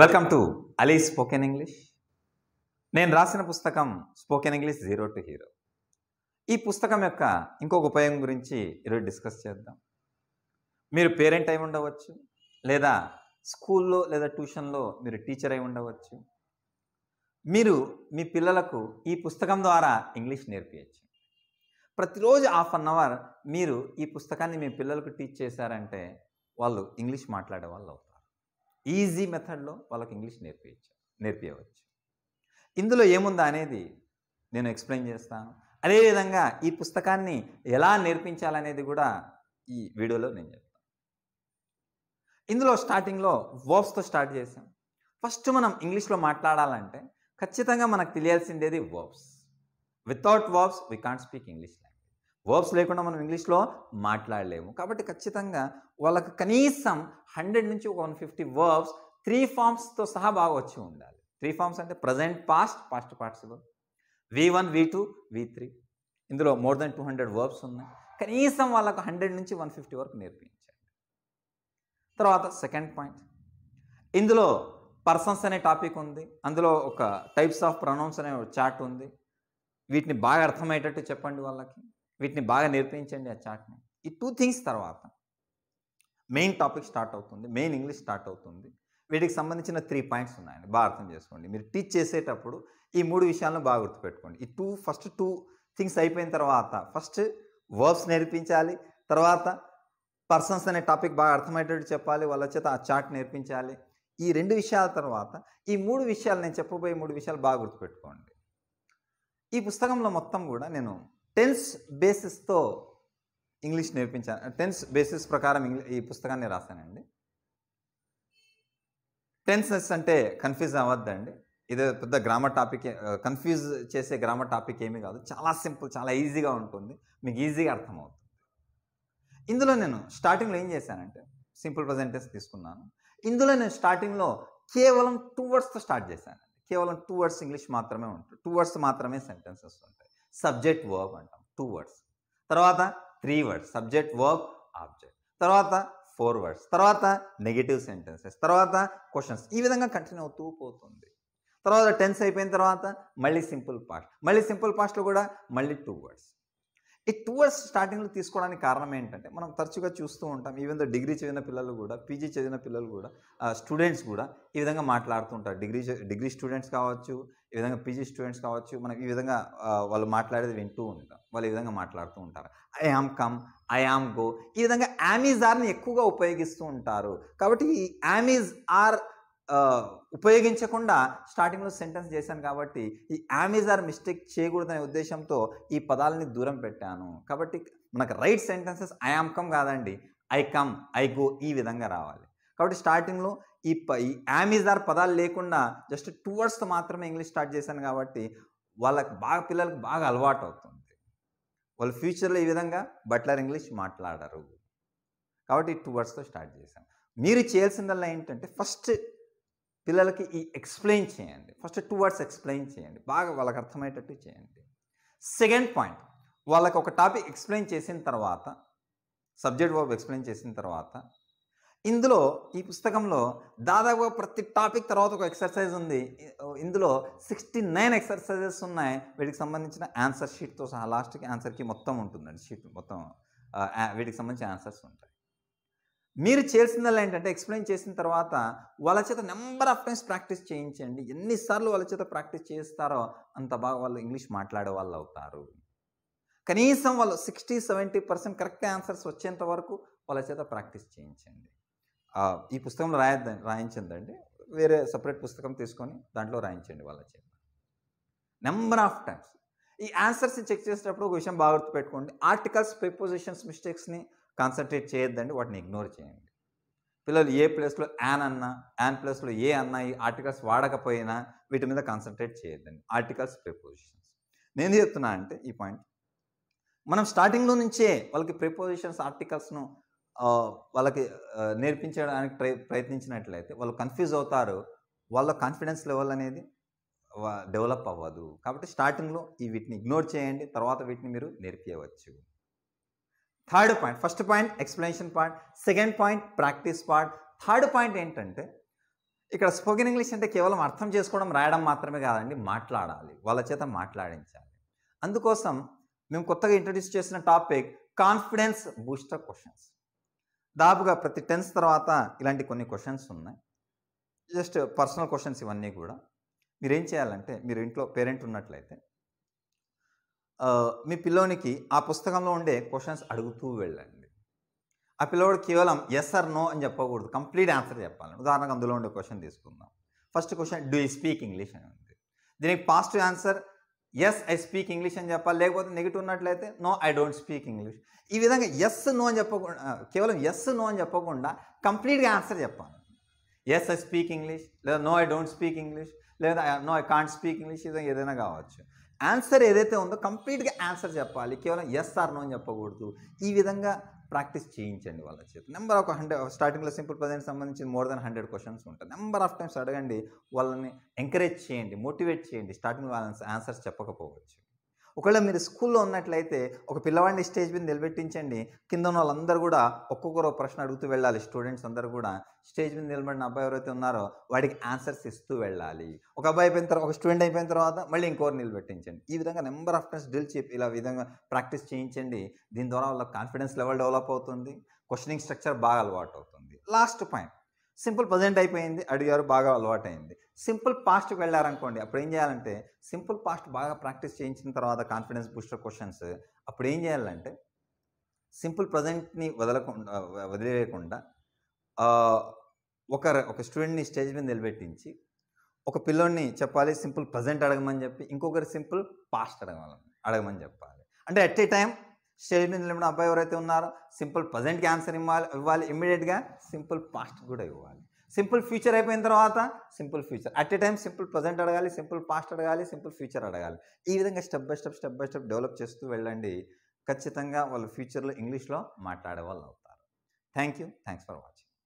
welcome to Ali spoken English నేను రాసిన పుస్తకం spoken English zero to hero ఈ పుస్తకం యొక్క ఇంకొక ఉపయోగం గురించి ఈరోజు డిస్కస్ చేద్దాం మీరు పేరెంట్ అయి ఉండవచ్చు లేదా స్కూల్లో లేదా ట్యూషన్లో మీరు టీచర్ అయి ఉండవచ్చు మీరు మీ పిల్లలకు ఈ పుస్తకం ద్వారా ఇంగ్లీష్ నేర్పించచ్చు ప్రతిరోజు హాఫ్ అన్ అవర్ మీరు ఈ పుస్తకాన్ని మీ పిల్లలకు టీచ్ చేశారంటే వాళ్ళు ఇంగ్లీష్ మాట్లాడే వాళ్ళు ఈజీ మెథడ్లో వాళ్ళకి ఇంగ్లీష్ నేర్పించ నేర్పించవచ్చు ఇందులో ఏముందా అనేది నేను ఎక్స్ప్లెయిన్ చేస్తాను అదేవిధంగా ఈ పుస్తకాన్ని ఎలా నేర్పించాలనేది కూడా ఈ వీడియోలో నేను చెప్తాను ఇందులో స్టార్టింగ్లో వర్బ్స్తో స్టార్ట్ చేసాం ఫస్ట్ మనం ఇంగ్లీష్లో మాట్లాడాలంటే ఖచ్చితంగా మనకు తెలియాల్సిందేది verbs without verbs we can't speak English verbs లేకుండా మనం ఇంగ్లీష్లో మాట్లాడలేము కాబట్టి ఖచ్చితంగా వాళ్ళకి కనీసం హండ్రెడ్ నుంచి ఒక వన్ ఫిఫ్టీ వర్బ్స్ త్రీ ఫామ్స్తో సహా బాగా వచ్చి ఉండాలి త్రీ ఫామ్స్ అంటే present past past participle V one V two V three ఇందులో more than two hundred verbs ఉన్నాయి కనీసం వాళ్ళకు హండ్రెడ్ నుంచి వన్ ఫిఫ్టీ వరకు నేర్పించండి తర్వాత సెకండ్ పాయింట్ ఇందులో పర్సన్స్ అనే టాపిక్ ఉంది అందులో ఒక టైప్స్ ఆఫ్ ప్రొనౌన్స్ అనే చాట్ ఉంది వీటిని బాగా అర్థమయ్యేటట్టు చెప్పండి వాళ్ళకి వీటిని బాగా నేర్పించండి ఆ చాట్ని ఈ టూ థింగ్స్ తర్వాత మెయిన్ టాపిక్ స్టార్ట్ అవుతుంది మెయిన్ ఇంగ్లీష్ స్టార్ట్ అవుతుంది వీటికి సంబంధించిన త్రీ పాయింట్స్ ఉన్నాయండి బాగా అర్థం చేసుకోండి మీరు టీచ్ చేసేటప్పుడు ఈ మూడు విషయాలను బాగా గుర్తుపెట్టుకోండి ఈ టూ ఫస్ట్ టూ థింగ్స్ అయిపోయిన తర్వాత ఫస్ట్ వర్బ్స్ నేర్పించాలి తర్వాత పర్సన్స్ అనే టాపిక్ బాగా అర్థమయ్యేటట్టు చెప్పాలి వాళ్ళ చేత ఆ చాట్ నేర్పించాలి ఈ రెండు విషయాల తర్వాత ఈ మూడు విషయాలు నేను చెప్పబోయే మూడు విషయాలు బాగా గుర్తుపెట్టుకోండి ఈ పుస్తకంలో మొత్తం కూడా నేను టెన్స్ బేసిస్తో ఇంగ్లీష్ నేర్పించాను టెన్స్ బేసిస్ ప్రకారం ఇంగ్లీ ఈ పుస్తకాన్ని రాశానండి టెన్సెస్ అంటే కన్ఫ్యూజ్ అవ్వద్దండి ఇదే పెద్ద గ్రామర్ టాపిక్ కన్ఫ్యూజ్ చేసే గ్రామర్ టాపిక్ ఏమీ కాదు చాలా సింపుల్ చాలా ఈజీగా ఉంటుంది మీకు ఈజీగా అర్థమవుతుంది ఇందులో నేను స్టార్టింగ్లో ఏం చేశానంటే సింపుల్ ప్రజెంటెన్స్ తీసుకున్నాను ఇందులో నేను స్టార్టింగ్లో కేవలం టూ వర్డ్స్తో స్టార్ట్ చేశాను కేవలం టూ వర్డ్స్ ఇంగ్లీష్ మాత్రమే ఉంటుంది టూ వర్డ్స్ మాత్రమే సెంటెన్సెస్ ఉంటాయి సబ్జెక్ట్ వర్బ్ అంటాం టూ వర్డ్స్ తర్వాత three words subject verb object తర్వాత ఫోర్ వర్డ్స్ తర్వాత నెగిటివ్ సెంటెన్సెస్ తర్వాత క్వశ్చన్స్ ఈ విధంగా కంటిన్యూ అవుతూ పోతుంది తర్వాత టెన్స్ అయిపోయిన తర్వాత మళ్ళీ సింపుల్ పాస్ట్ మళ్ళీ సింపుల్ పాస్ట్లో కూడా మళ్ళీ టూ వర్డ్స్ ఎక్కువ స్టార్టింగ్లో తీసుకోవడానికి కారణం ఏంటంటే మనం తరచుగా చూస్తూ ఉంటాం ఈవెన్ ద డిగ్రీ చదివిన పిల్లలు కూడా పీజీ చదివిన పిల్లలు కూడా స్టూడెంట్స్ కూడా ఈ విధంగా మాట్లాడుతూ ఉంటారు డిగ్రీ డిగ్రీ స్టూడెంట్స్ కావచ్చు ఈ విధంగా పీజీ స్టూడెంట్స్ కావచ్చు మనం ఈ విధంగా వాళ్ళు మాట్లాడేది వింటూ ఉంటాం వాళ్ళు ఈ విధంగా మాట్లాడుతూ ఉంటారు I am come I am go ఈ విధంగా యామీజ్ ఆర్ని ఎక్కువగా ఉపయోగిస్తూ ఉంటారు కాబట్టి ఈ ఆర్ ఉపయోగించకుండా స్టార్టింగ్లో సెంటెన్స్ చేశాను కాబట్టి ఈ ఆర్ మిస్టేక్ చేయకూడదనే ఉద్దేశంతో ఈ పదాలని దూరం పెట్టాను కాబట్టి మనకు right sentences I am come కాదండి ఐ కమ్ ఐ గో ఈ విధంగా రావాలి కాబట్టి స్టార్టింగ్లో ఈ ప ఈ ఆర్ పదాలు లేకుండా జస్ట్ టూ వర్డ్స్ మాత్రమే ఇంగ్లీష్ స్టార్ట్ చేశాను కాబట్టి వాళ్ళకి బాగా పిల్లలకు బాగా అలవాటు అవుతుంది వాళ్ళు ఫ్యూచర్లో ఈ విధంగా బట్లర్ ఇంగ్లీష్ మాట్లాడరు కాబట్టి టూ వర్డ్స్తో స్టార్ట్ చేశాను మీరు చేయాల్సిందల్లా ఏంటంటే ఫస్ట్ పిల్లలకి ఈ ఎక్స్ప్లెయిన్ చేయండి ఫస్ట్ టూ వర్డ్స్ ఎక్స్ప్లెయిన్ చేయండి బాగా వాళ్ళకి అర్థమయ్యేటట్టు చేయండి సెకండ్ పాయింట్ వాళ్ళకి ఒక టాపిక్ ఎక్స్ప్లెయిన్ చేసిన తర్వాత సబ్జెక్ట్ బాబు ఎక్స్ప్లెయిన్ చేసిన తర్వాత ఇందులో ఈ పుస్తకంలో దాదాపుగా ప్రతి టాపిక్ తర్వాత ఒక ఎక్సర్సైజ్ ఉంది ఇందులో సిక్స్టీ నైన్ ఎక్సర్సైజెస్ ఉన్నాయి వీటికి సంబంధించిన ఆన్సర్ షీట్తో సహా లాస్ట్కి ఆన్సర్కి మొత్తం ఉంటుందండి షీట్ మొత్తం వీటికి సంబంధించిన ఆన్సర్స్ ఉంటాయి మీరు చేసినలా ఏంటంటే ఎక్స్ప్లెయిన్ చేసిన తర్వాత వాళ్ళ చేత నెంబర్ ఆఫ్ టైమ్స్ ప్రాక్టీస్ చేయించండి ఎన్నిసార్లు వాళ్ళ చేత ప్రాక్టీస్ చేస్తారో అంత బాగా వాళ్ళు ఇంగ్లీష్ మాట్లాడే వాళ్ళు అవుతారు కనీసం వాళ్ళు sixty seventy percent correct answers వచ్చేంత వరకు వాళ్ళ చేత ప్రాక్టీస్ చేయించండి ఈ పుస్తకంలో రాయద్దండి రాయించండి వేరే సపరేట్ పుస్తకం తీసుకొని దాంట్లో రాయించండి వాళ్ళ చేత నెంబర్ ఆఫ్ టైమ్స్ ఈ ఆన్సర్స్ని చెక్ చేసేటప్పుడు ఒక విషయం బాగా గుర్తుపెట్టుకోండి ఆర్టికల్స్ ప్రిపోజిషన్స్ మిస్టేక్స్ని కాన్సన్ట్రేట్ చేయొద్దండి వాటిని ఇగ్నోర్ చేయండి పిల్లలు ఏ ప్లేస్లో యాన్ అన్నా యాన్ ప్లేస్లో ఏ అన్నా ఈ ఆర్టికల్స్ వాడకపోయినా వీటి మీద కాన్సన్ట్రేట్ చేయొద్దండి ఆర్టికల్స్ ప్రిపోజిషన్స్ నేను చెప్తున్నా అంటే ఈ పాయింట్ మనం స్టార్టింగ్లో నుంచే వాళ్ళకి ప్రిపోజిషన్స్ ఆర్టికల్స్ను వాళ్ళకి నేర్పించడానికి ప్రయత్ ప్రయత్నించినట్లయితే వాళ్ళు కన్ఫ్యూజ్ అవుతారు వాళ్ళ కాన్ఫిడెన్స్ లెవెల్ అనేది డెవలప్ అవ్వదు కాబట్టి స్టార్టింగ్లో ఈ వీటిని ఇగ్నోర్ చేయండి తర్వాత వీటిని మీరు నేర్పించవచ్చు third point first point explanation point second point practice part third point ఏంటంటే ఇక్కడ స్పోకెన్ ఇంగ్లీష్ అంటే కేవలం అర్థం చేసుకోవడం రాయడం మాత్రమే కాదండి మాట్లాడాలి వాళ్ళ చేత మాట్లాడించాలి అందుకోసం మేము కొత్తగా ఇంట్రడ్యూస్ చేసిన టాపిక్ కాన్ఫిడెన్స్ బూస్టర్ క్వశ్చన్స్ దాపుగా ప్రతి టెన్స్ తర్వాత ఇలాంటి కొన్ని క్వశ్చన్స్ ఉన్నాయి జస్ట్ పర్సనల్ క్వశ్చన్స్ ఇవన్నీ కూడా మీరేం చేయాలంటే మీరు ఇంట్లో పేరెంట్ ఉన్నట్లయితే మీ పిల్లోనికి ఆ పుస్తకంలో ఉండే క్వశ్చన్స్ అడుగుతూ వెళ్ళండి ఆ పిల్లోడు కేవలం ఎస్ ఆర్ నో అని చెప్పకూడదు కంప్లీట్ ఆన్సర్ చెప్పాలి ఉదాహరణకు అందులో ఉండే క్వశ్చన్ తీసుకుందాం first question do you speak English అని ఉంది దీనికి positive answer yes I speak English అని చెప్పాలి లేకపోతే నెగిటివ్ ఉన్నట్లయితే no I don't speak English ఈ విధంగా ఎస్ నో అని చెప్పకుండా కేవలం ఎస్ నో అని చెప్పకుండా కంప్లీట్గా ఆన్సర్ చెప్పాలి ఎస్ ఐ స్పీక్ ఇంగ్లీష్ లేదా no I don't speak English లేదా no I can't speak English ఏదైనా కావచ్చు ఆన్సర్ ఏదైతే ఉందో కంప్లీట్గా ఆన్సర్ చెప్పాలి కేవలం ఎస్ ఆర్ నో అని చెప్పకూడదు ఈ విధంగా ప్రాక్టీస్ చేయించండి వాళ్ళ చేతి నెంబర్ ఒక హండ్రెడ్ స్టార్టింగ్లో సింపుల్ ప్రజెంట్ సంబంధించి మోర్ దాన్ హండ్రెడ్ క్వశ్చన్స్ ఉంటాయి నెంబర్ ఆఫ్ టైమ్స్ అడగండి వాళ్ళని ఎంకరేజ్ చేయండి మోటివేట్ చేయండి స్టార్టింగ్ వాళ్ళని ఆన్సర్స్ చెప్పకపోవచ్చు ఒకవేళ మీరు స్కూల్లో ఉన్నట్లయితే ఒక పిల్లవాడిని స్టేజ్ మీద నిలబెట్టించండి కింద ఉన్న వాళ్ళందరూ కూడా ఒక్కొక్కరు ప్రశ్న అడుగుతూ వెళ్ళాలి స్టూడెంట్స్ అందరూ కూడా స్టేజ్ మీద నిలబడిన అబ్బాయి ఎవరైతే ఉన్నారో వాడికి ఆన్సర్స్ ఇస్తూ వెళ్ళాలి ఒక అబ్బాయి అయిపోయిన తర్వాత ఒక స్టూడెంట్ అయిపోయిన తర్వాత మళ్ళీ ఇంకోరు నిలబెట్టించండి ఈ విధంగా నెంబర్ ఆఫ్ టైమ్స్ డ్రిల్ చెప్పి ఇలా విధంగా ప్రాక్టీస్ చేయించండి దీని ద్వారా వాళ్ళ కాన్ఫిడెన్స్ లెవెల్ డెవలప్ అవుతుంది క్వశ్చనింగ్ స్ట్రక్చర్ బాగా అలవాటు అవుతుంది లాస్ట్ పాయింట్ సింపుల్ ప్రజెంట్ అయిపోయింది అడిగారు బాగా అలవాటైంది సింపుల్ పాస్ట్కి వెళ్ళారనుకోండి అప్పుడు ఏం చేయాలంటే సింపుల్ పాస్ట్ బాగా ప్రాక్టీస్ చేయించిన తర్వాత కాన్ఫిడెన్స్ బూస్టర్ క్వశ్చన్స్ అప్పుడు ఏం చేయాలంటే సింపుల్ ప్రజెంట్ని వదలకుండా వదిలేయకుండా ఒక ఒక స్టూడెంట్ని స్టేజ్ మీద నిలబెట్టించి ఒక పిల్లోడిని చెప్పాలి సింపుల్ ప్రజెంట్ అడగమని చెప్పి ఇంకొకరు సింపుల్ పాస్ట్ అడగమని అడగమని చెప్పాలి అంటే ఎట్ ఏ టైం స్టేజ్ మీద నిలబడిన అబ్బాయి ఎవరైతే ఉన్నారో సింపుల్ ప్రజెంట్కి ఆన్సర్ ఇవ్వాలి ఇవ్వాలి ఇమ్మీడియట్గా సింపుల్ పాస్ట్ కూడా ఇవ్వాలి సింపుల్ ఫ్యూచర్ అయిపోయిన తర్వాత simple future at a time simple present అడగాలి సింపుల్ పాస్ట్ అడగాలి సింపుల్ ఫ్యూచర్ అడగాలి ఈ విధంగా step by step step by step develop చేస్తూ వెళ్ళండి ఖచ్చితంగా వాళ్ళు ఫ్యూచర్లో ఇంగ్లీష్లో మాట్లాడే వాళ్ళు అవుతారు thank you thanks for watching